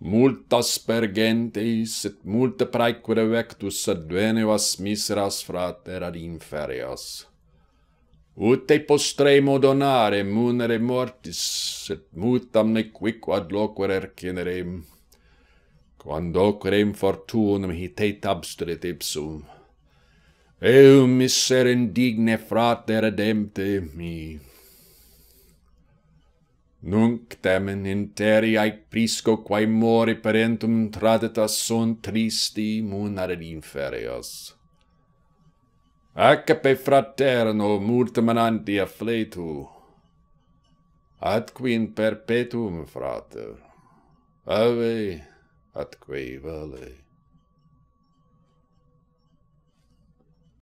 multas spergentis et multa praequere vectus advenevas miseras frater ad inferias. Ut te postremo donare munere mortis, et mutam nequiquad loquere erceneremo. Quando crem fortunam hitet abstret ipsum. Eum miser indigne frater edemte mi. Nunc temen in teri aec prisco quae mori parentum tradita son tristi munare inferios. Acape fraterno multum ananti affletu, atque in perpetuum frater, ave atque valet.